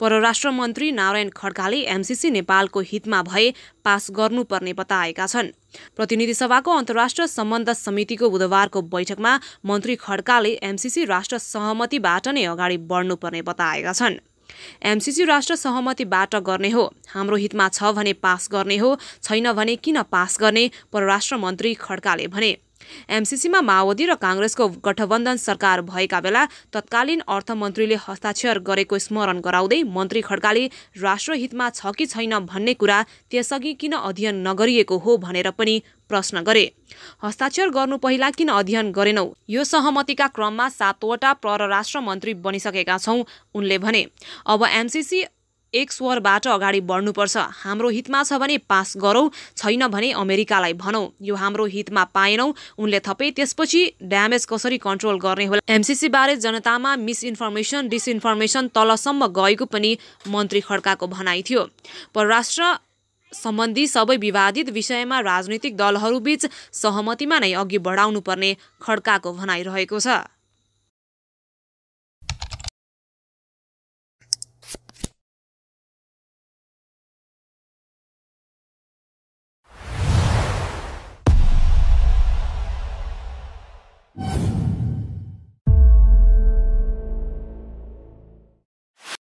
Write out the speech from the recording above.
परराष्ट्र मन्त्री नारायण खड्काले एमसिसी नेपालको हितमा भए पास गर्नुपर्ने बताएका छन् प्रतिनिधि सभाको अन्तर्राष्ट्रिय सम्बन्ध समितिको बुधबारको बैठकमा मन्त्री खड्काले एमसिसी राष्ट्र सहमतिबाट नै अगाडि बढ्नुपर्ने बताएका छन् एमसिसी राष्ट्र सहमतिबाट गर्ने हो हाम्रो हितमा छ भने पास गर्ने हो छैन भने किन पास गर्ने परराष्ट्र मन्त्री खड्काले भने एमसिसीमा माओवादी र काङ्ग्रेसको गठबन्धन सरकार भएका बेला तत्कालीन अर्थमन्त्रीले हस्ताक्षर गरेको स्मरण गराउँदै मन्त्री खड्काले राष्ट्रहितमा छ कि छैन भन्ने कुरा त्यसअघि किन अध्ययन नगरिएको हो भनेर पनि प्रश्न गरे हस्ताक्षर गर्नु पहिला किन अध्ययन गरेनौ यो सहमतिका क्रममा सातवटा परराष्ट्र मन्त्री बनिसकेका छौँ उनले भने अब एमसिसी एक स्वरबाट अगाडि बढ्नुपर्छ हाम्रो हितमा छ भने पास गरौँ छैन भने अमेरिकालाई भनौँ यो हाम्रो हितमा पाएनौँ उनले थपे त्यसपछि ड्यामेज कसरी कन्ट्रोल गर्ने होला एमसिसीबारे जनतामा मिसइन्फर्मेसन डिसइन्फर्मेसन तलसम्म गएको पनि मन्त्री खड्काको भनाइ थियो परराष्ट्र सम्बन्धी सबै विवादित विषयमा राजनैतिक दलहरूबीच सहमतिमा नै अघि बढाउनुपर्ने खड्काको भनाइ रहेको छ